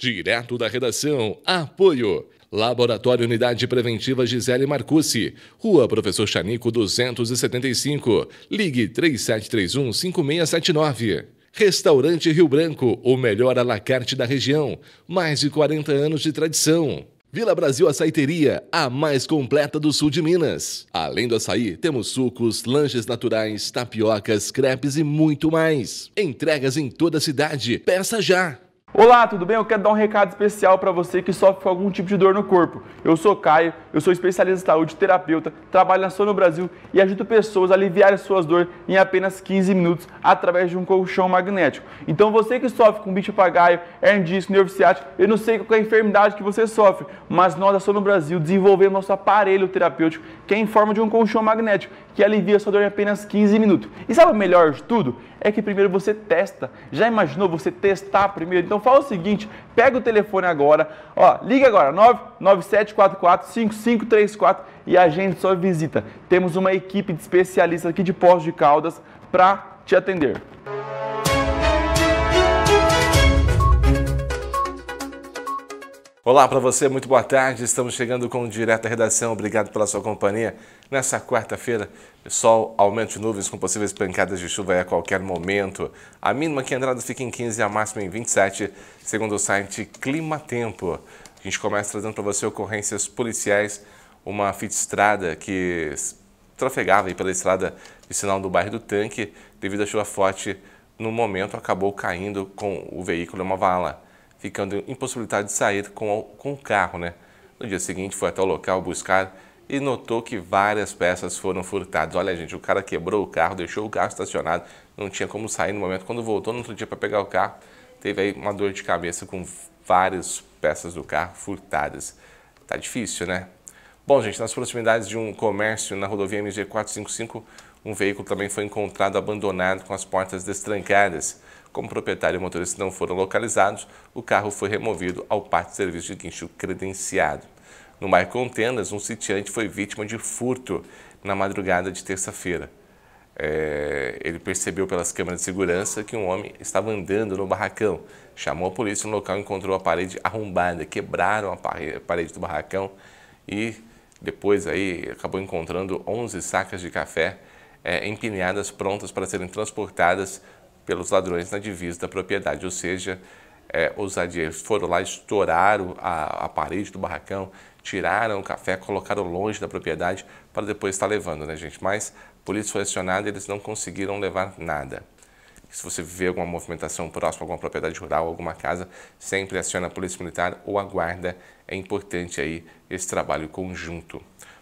Direto da redação, apoio. Laboratório Unidade Preventiva Gisele Marcucci, Rua Professor Chanico 275, ligue 3731 5679. Restaurante Rio Branco, o melhor alacarte da região, mais de 40 anos de tradição. Vila Brasil Açaiteria, a mais completa do sul de Minas. Além do açaí, temos sucos, lanches naturais, tapiocas, crepes e muito mais. Entregas em toda a cidade. Peça já! Olá, tudo bem? Eu quero dar um recado especial para você que sofre com algum tipo de dor no corpo. Eu sou Caio, eu sou especialista em saúde, terapeuta, trabalho na Sono Brasil e ajudo pessoas a aliviar suas dores em apenas 15 minutos através de um colchão magnético. Então você que sofre com bicho bitipagaio, hernia disco, nervo ciático, eu não sei qual é a enfermidade que você sofre, mas nós da Sono Brasil desenvolvemos nosso aparelho terapêutico que é em forma de um colchão magnético que alivia sua dor em apenas 15 minutos. E sabe o melhor de tudo? É que primeiro você testa. Já imaginou você testar primeiro? Então fala o seguinte, pega o telefone agora, ó, liga agora, 997445534 e agende sua visita. Temos uma equipe de especialistas aqui de Pós de Caldas para te atender. Olá para você, muito boa tarde. Estamos chegando com o Direto à Redação. Obrigado pela sua companhia. Nessa quarta-feira, sol, aumento de nuvens com possíveis pancadas de chuva a qualquer momento. A mínima que entrada fica em 15 e a máxima em 27, segundo o site Clima Tempo. A gente começa trazendo para você ocorrências policiais, uma fita estrada que trafegava pela estrada de sinal do bairro do Tanque, devido à chuva forte, no momento acabou caindo com o veículo uma vala ficando impossibilitado de sair com o carro. Né? No dia seguinte foi até o local buscar e notou que várias peças foram furtadas. Olha, gente, o cara quebrou o carro, deixou o carro estacionado, não tinha como sair no momento. Quando voltou no outro dia para pegar o carro, teve aí uma dor de cabeça com várias peças do carro furtadas. Tá difícil, né? Bom, gente, nas proximidades de um comércio na rodovia MG 455, um veículo também foi encontrado abandonado com as portas destrancadas. Como o proprietário e o motorista não foram localizados, o carro foi removido ao parque de serviço de guincho credenciado. No bairro Contendas, um sitiante foi vítima de furto na madrugada de terça-feira. É, ele percebeu pelas câmeras de segurança que um homem estava andando no barracão. Chamou a polícia no local e encontrou a parede arrombada. Quebraram a parede do barracão e depois aí acabou encontrando 11 sacas de café é, empilhadas, prontas para serem transportadas pelos ladrões na divisa da propriedade. Ou seja, é, ousadia, foram lá, estouraram a, a parede do barracão, tiraram o café, colocaram longe da propriedade para depois estar levando, né, gente? Mas a polícia foi acionada e eles não conseguiram levar nada. Se você vê alguma movimentação próxima a alguma propriedade rural, alguma casa, sempre aciona a Polícia Militar ou a Guarda. É importante aí esse trabalho conjunto.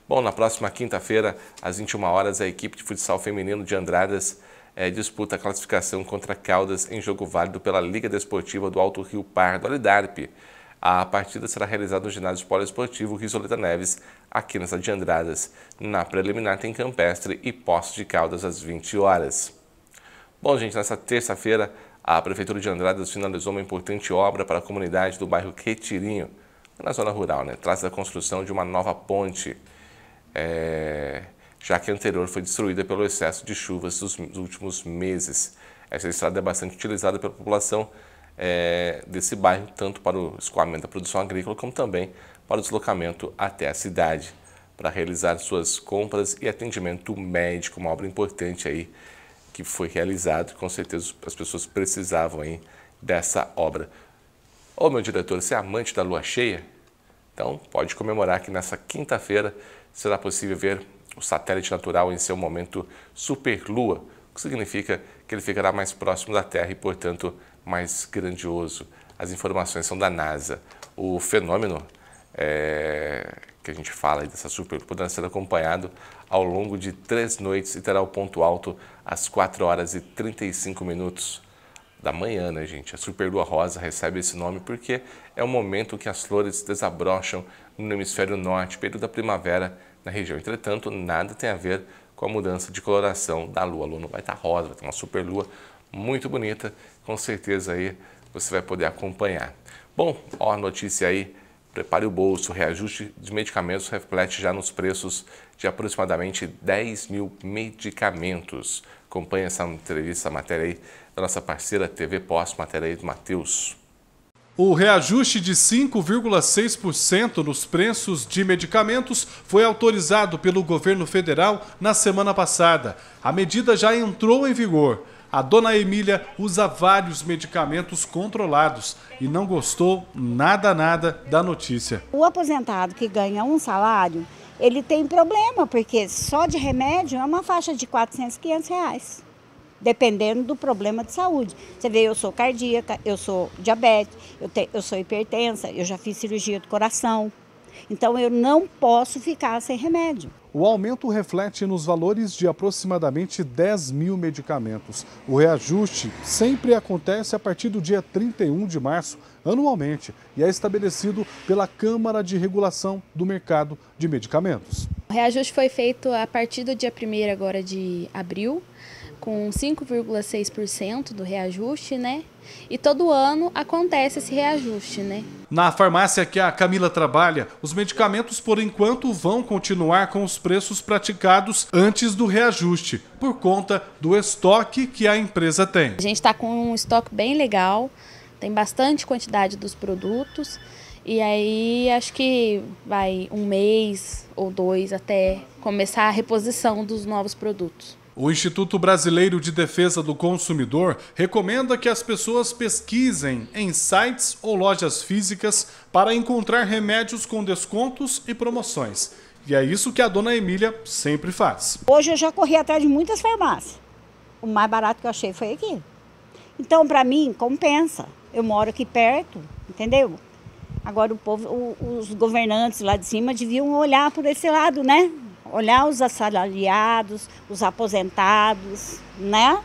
Bom, na próxima quinta-feira, às 21 horas, a equipe de futsal feminino de Andradas é, disputa a classificação contra Caldas em jogo válido pela Liga Desportiva do Alto Rio Pardo, a A partida será realizada no ginásio poliesportivo Risoleta Neves, aqui na cidade de Andradas. Na preliminar tem Campestre e Poço de Caldas às 20 horas. Bom, gente, nessa terça-feira, a Prefeitura de Andradas finalizou uma importante obra para a comunidade do bairro Quetirinho, na zona rural, né? Traz a construção de uma nova ponte é, já que a anterior foi destruída pelo excesso de chuvas dos últimos meses. Essa estrada é bastante utilizada pela população é, desse bairro, tanto para o escoamento da produção agrícola, como também para o deslocamento até a cidade, para realizar suas compras e atendimento médico, uma obra importante aí que foi e com certeza as pessoas precisavam aí dessa obra. Ô meu diretor, você é amante da lua cheia? Então pode comemorar que nessa quinta-feira será possível ver o satélite natural em seu momento superlua, o que significa que ele ficará mais próximo da Terra e, portanto, mais grandioso. As informações são da NASA. O fenômeno é, que a gente fala dessa superlua poderá ser acompanhado ao longo de três noites e terá o ponto alto às 4 horas e 35 minutos da manhã, né, gente? A superlua rosa recebe esse nome porque é o momento que as flores desabrocham no hemisfério norte, período da primavera na região. Entretanto, nada tem a ver com a mudança de coloração da lua. A lua não vai estar rosa, vai ter uma super lua muito bonita, com certeza aí você vai poder acompanhar. Bom, ó a notícia aí, prepare o bolso, reajuste de medicamentos reflete já nos preços de aproximadamente 10 mil medicamentos. Acompanhe essa entrevista, essa matéria aí da nossa parceira TV Pós, matéria aí do Matheus. O reajuste de 5,6% nos preços de medicamentos foi autorizado pelo governo federal na semana passada. A medida já entrou em vigor. A dona Emília usa vários medicamentos controlados e não gostou nada, nada da notícia. O aposentado que ganha um salário, ele tem problema, porque só de remédio é uma faixa de 400, 500 reais dependendo do problema de saúde. Você vê, eu sou cardíaca, eu sou diabetes, eu, te, eu sou hipertensa, eu já fiz cirurgia do coração. Então eu não posso ficar sem remédio. O aumento reflete nos valores de aproximadamente 10 mil medicamentos. O reajuste sempre acontece a partir do dia 31 de março, anualmente, e é estabelecido pela Câmara de Regulação do Mercado de Medicamentos. O reajuste foi feito a partir do dia 1 agora de abril com 5,6% do reajuste, né? E todo ano acontece esse reajuste, né? Na farmácia que a Camila trabalha, os medicamentos por enquanto vão continuar com os preços praticados antes do reajuste, por conta do estoque que a empresa tem. A gente está com um estoque bem legal, tem bastante quantidade dos produtos. E aí acho que vai um mês ou dois até começar a reposição dos novos produtos. O Instituto Brasileiro de Defesa do Consumidor recomenda que as pessoas pesquisem em sites ou lojas físicas para encontrar remédios com descontos e promoções. E é isso que a dona Emília sempre faz. Hoje eu já corri atrás de muitas farmácias. O mais barato que eu achei foi aqui. Então, para mim, compensa. Eu moro aqui perto, entendeu? Agora, o povo, os governantes lá de cima deviam olhar por esse lado, né? olhar os assalariados, os aposentados, né?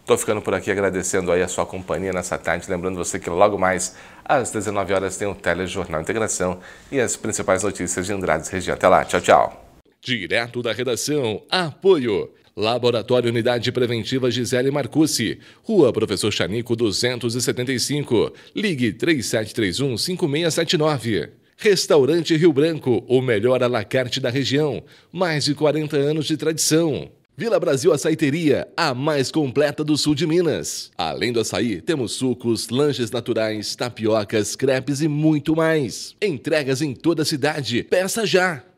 Estou ficando por aqui agradecendo aí a sua companhia nessa tarde. Lembrando você que logo mais às 19 horas tem o Telejornal Integração e as principais notícias de Andrades Região. Até lá, tchau, tchau. Direto da redação, apoio. Laboratório Unidade Preventiva Gisele Marcucci, Rua Professor Chanico 275, ligue 3731 5679. Restaurante Rio Branco, o melhor alacarte da região. Mais de 40 anos de tradição. Vila Brasil Açaiteria, a mais completa do sul de Minas. Além do açaí, temos sucos, lanches naturais, tapiocas, crepes e muito mais. Entregas em toda a cidade. Peça já!